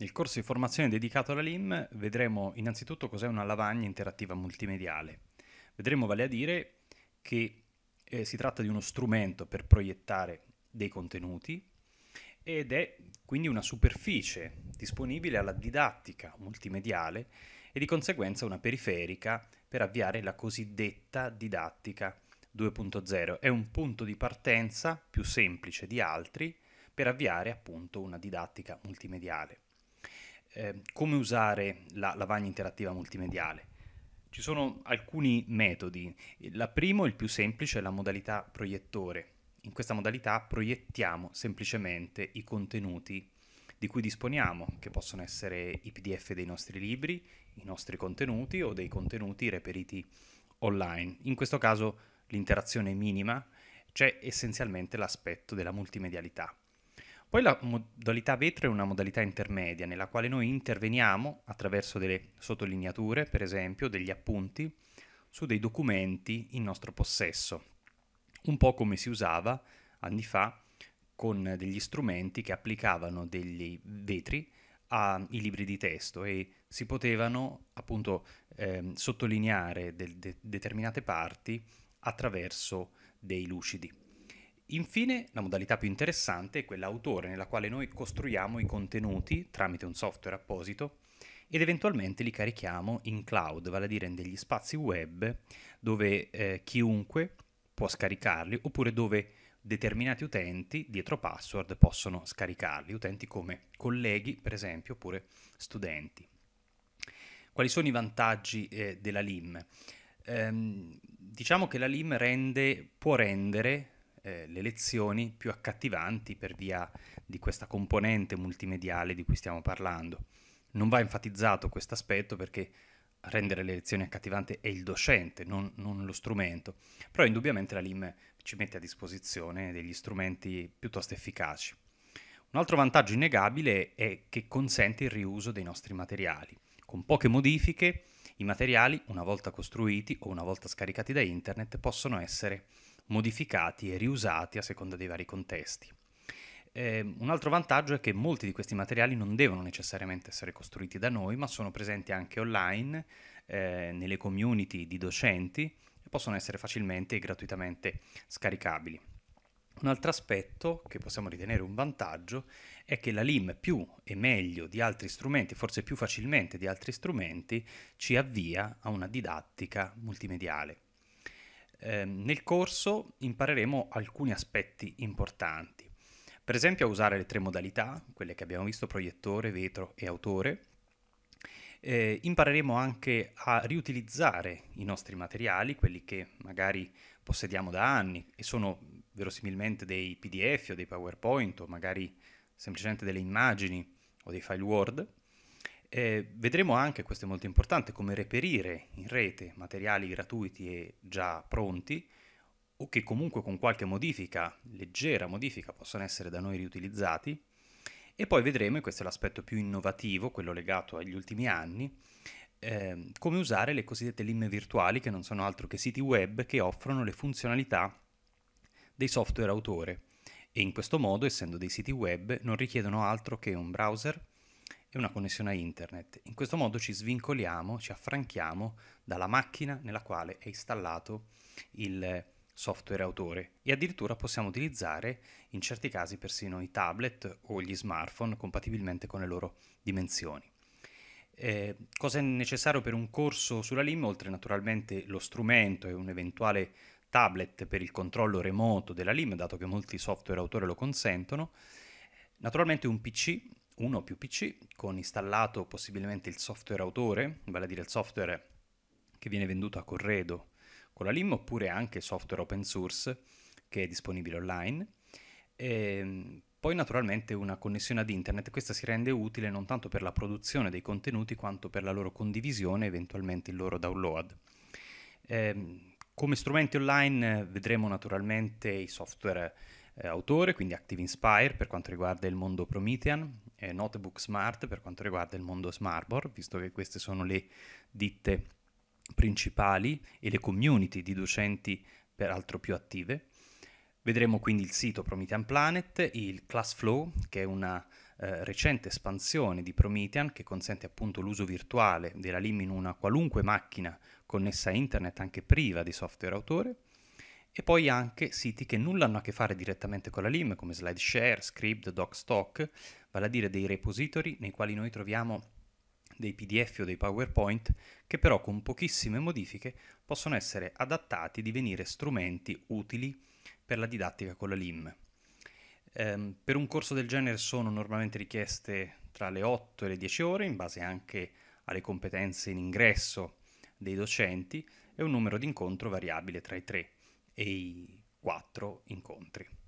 Nel corso di formazione dedicato alla LIM vedremo innanzitutto cos'è una lavagna interattiva multimediale. Vedremo vale a dire che eh, si tratta di uno strumento per proiettare dei contenuti ed è quindi una superficie disponibile alla didattica multimediale e di conseguenza una periferica per avviare la cosiddetta didattica 2.0. È un punto di partenza più semplice di altri per avviare appunto una didattica multimediale eh, come usare la lavagna interattiva multimediale. Ci sono alcuni metodi. La primo, il più semplice, è la modalità proiettore. In questa modalità proiettiamo semplicemente i contenuti di cui disponiamo, che possono essere i PDF dei nostri libri, i nostri contenuti o dei contenuti reperiti online. In questo caso l'interazione è minima, c'è essenzialmente l'aspetto della multimedialità. Poi la modalità vetro è una modalità intermedia nella quale noi interveniamo attraverso delle sottolineature, per esempio, degli appunti su dei documenti in nostro possesso, un po' come si usava anni fa con degli strumenti che applicavano degli vetri ai libri di testo e si potevano appunto eh, sottolineare de- de- determinate parti attraverso dei lucidi. Infine, la modalità più interessante è quella autore, nella quale noi costruiamo i contenuti tramite un software apposito ed eventualmente li carichiamo in cloud, vale a dire in degli spazi web dove eh, chiunque può scaricarli oppure dove determinati utenti dietro password possono scaricarli, utenti come colleghi per esempio oppure studenti. Quali sono i vantaggi eh, della LIM? Ehm, diciamo che la LIM rende, può rendere eh, le lezioni più accattivanti per via di questa componente multimediale di cui stiamo parlando. Non va enfatizzato questo aspetto perché rendere le lezioni accattivanti è il docente, non, non lo strumento, però indubbiamente la LIM ci mette a disposizione degli strumenti piuttosto efficaci. Un altro vantaggio innegabile è che consente il riuso dei nostri materiali. Con poche modifiche, i materiali, una volta costruiti o una volta scaricati da internet, possono essere modificati e riusati a seconda dei vari contesti. Eh, un altro vantaggio è che molti di questi materiali non devono necessariamente essere costruiti da noi, ma sono presenti anche online, eh, nelle community di docenti e possono essere facilmente e gratuitamente scaricabili. Un altro aspetto che possiamo ritenere un vantaggio è che la LIM più e meglio di altri strumenti, forse più facilmente di altri strumenti, ci avvia a una didattica multimediale. Eh, nel corso impareremo alcuni aspetti importanti, per esempio a usare le tre modalità, quelle che abbiamo visto, proiettore, vetro e autore. Eh, impareremo anche a riutilizzare i nostri materiali, quelli che magari possediamo da anni e sono verosimilmente dei PDF o dei PowerPoint o magari semplicemente delle immagini o dei file Word eh, vedremo anche, questo è molto importante, come reperire in rete materiali gratuiti e già pronti o che comunque con qualche modifica, leggera modifica, possono essere da noi riutilizzati. E poi vedremo, e questo è l'aspetto più innovativo, quello legato agli ultimi anni, eh, come usare le cosiddette LIM virtuali, che non sono altro che siti web che offrono le funzionalità dei software autore. E in questo modo, essendo dei siti web, non richiedono altro che un browser, e una connessione a internet. In questo modo ci svincoliamo, ci affranchiamo dalla macchina nella quale è installato il software autore e addirittura possiamo utilizzare in certi casi persino i tablet o gli smartphone compatibilmente con le loro dimensioni. Eh, cosa è necessario per un corso sulla LIM, oltre naturalmente lo strumento e un eventuale tablet per il controllo remoto della LIM, dato che molti software autore lo consentono, naturalmente un PC uno o più PC con installato possibilmente il software autore, vale a dire il software che viene venduto a corredo con la LIM oppure anche software open source che è disponibile online. E ehm, poi naturalmente una connessione ad internet, questa si rende utile non tanto per la produzione dei contenuti quanto per la loro condivisione e eventualmente il loro download. Eh, come strumenti online vedremo naturalmente i software eh, autore, quindi Active Inspire per quanto riguarda il mondo Promethean, eh, notebook smart per quanto riguarda il mondo Smartboard, visto che queste sono le ditte principali e le community di docenti peraltro più attive. Vedremo quindi il sito Promethean Planet, il ClassFlow, che è una eh, recente espansione di Promethean che consente appunto l'uso virtuale della LIM in una qualunque macchina connessa a internet anche priva di software autore e poi anche siti che nulla hanno a che fare direttamente con la LIM, come SlideShare, Script, DocStock, vale a dire dei repository nei quali noi troviamo dei PDF o dei PowerPoint che però con pochissime modifiche possono essere adattati, e divenire strumenti utili per la didattica con la LIM. Ehm, per un corso del genere sono normalmente richieste tra le 8 e le 10 ore, in base anche alle competenze in ingresso dei docenti, e un numero di incontro variabile tra i 3 e i quattro incontri.